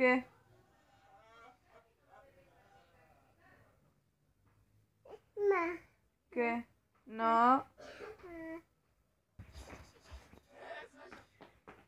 ¿Qué? ¿Qué? No.